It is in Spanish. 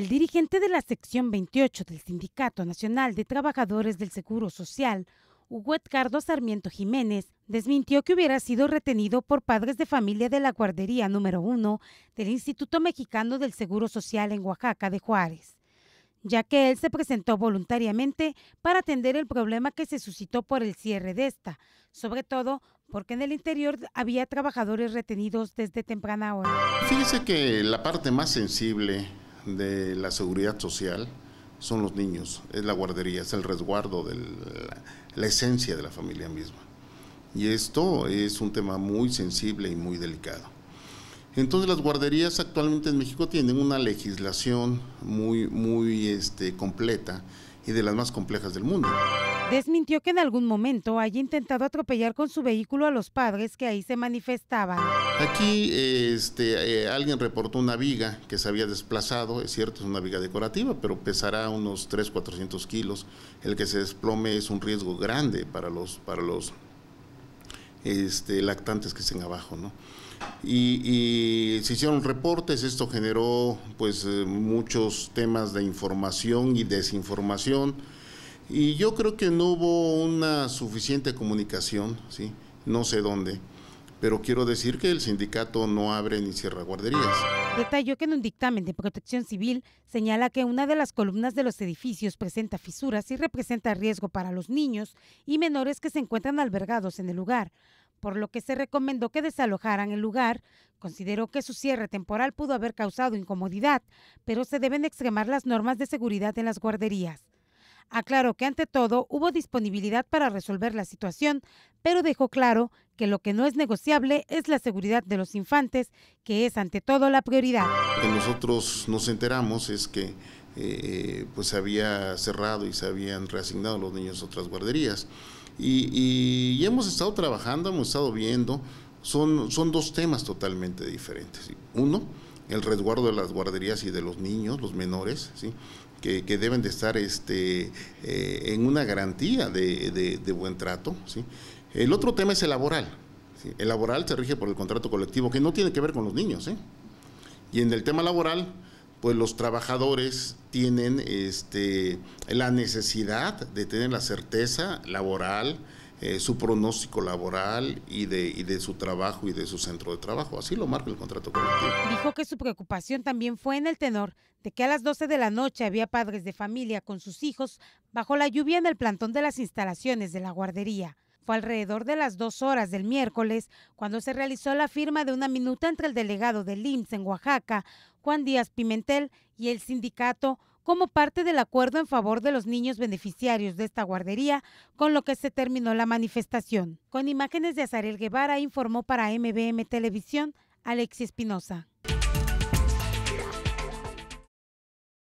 El dirigente de la sección 28 del Sindicato Nacional de Trabajadores del Seguro Social, Hugo Edgardo Sarmiento Jiménez, desmintió que hubiera sido retenido por padres de familia de la guardería número 1 del Instituto Mexicano del Seguro Social en Oaxaca de Juárez, ya que él se presentó voluntariamente para atender el problema que se suscitó por el cierre de esta, sobre todo porque en el interior había trabajadores retenidos desde temprana hora. Fíjese que la parte más sensible de la seguridad social son los niños, es la guardería, es el resguardo de la, esencia de la familia misma. Y esto es un tema muy sensible y muy delicado. Entonces las guarderías actualmente en México tienen una legislación muy, muy este, completa y de las más complejas del mundo. Desmintió que en algún momento haya intentado atropellar con su vehículo a los padres que ahí se manifestaban. Aquí este, eh, alguien reportó una viga que se había desplazado, es cierto, es una viga decorativa, pero pesará unos 300, 400 kilos. El que se desplome es un riesgo grande para los, para los este, lactantes que estén abajo, ¿no? Y, se hicieron reportes, esto generó pues eh, muchos temas de información y desinformación y yo creo que no hubo una suficiente comunicación, ¿sí? no sé dónde, pero quiero decir que el sindicato no abre ni cierra guarderías. Detalló que en un dictamen de protección civil señala que una de las columnas de los edificios presenta fisuras y representa riesgo para los niños y menores que se encuentran albergados en el lugar, por lo que se recomendó que desalojaran el lugar. Consideró que su cierre temporal pudo haber causado incomodidad, pero se deben extremar las normas de seguridad en las guarderías. Aclaró que ante todo hubo disponibilidad para resolver la situación, pero dejó claro que lo que no es negociable es la seguridad de los infantes, que es ante todo la prioridad. que nosotros nos enteramos es que eh, eh, pues se había cerrado y se habían reasignado los niños a otras guarderías. Y, hemos estado trabajando, hemos estado viendo, son, son dos temas totalmente diferentes. Uno, el resguardo de las guarderías y de los niños, los menores, ¿sí? que, deben de estar este, eh, en una garantía de, buen trato. ¿sí? El otro tema es el laboral. El laboral se rige por el contrato colectivo, que no tiene que ver con los niños. ¿eh? Y en el tema laboral, pues los trabajadores tienen este, la necesidad de tener la certeza laboral, eh, su pronóstico laboral y de, y de su trabajo y de su centro de trabajo. Así lo marca el contrato colectivo. Dijo que su preocupación también fue en el tenor de que a las 12 de la noche había padres de familia con sus hijos bajo la lluvia en el plantón de las instalaciones de la guardería. Fue alrededor de las dos horas del miércoles cuando se realizó la firma de una minuta entre el delegado del IMSS en Oaxaca, Juan Díaz Pimentel, y el sindicato como parte del acuerdo en favor de los niños beneficiarios de esta guardería, con lo que se terminó la manifestación. Con imágenes de Azarel Guevara informó para MBM Televisión Alexis Espinosa.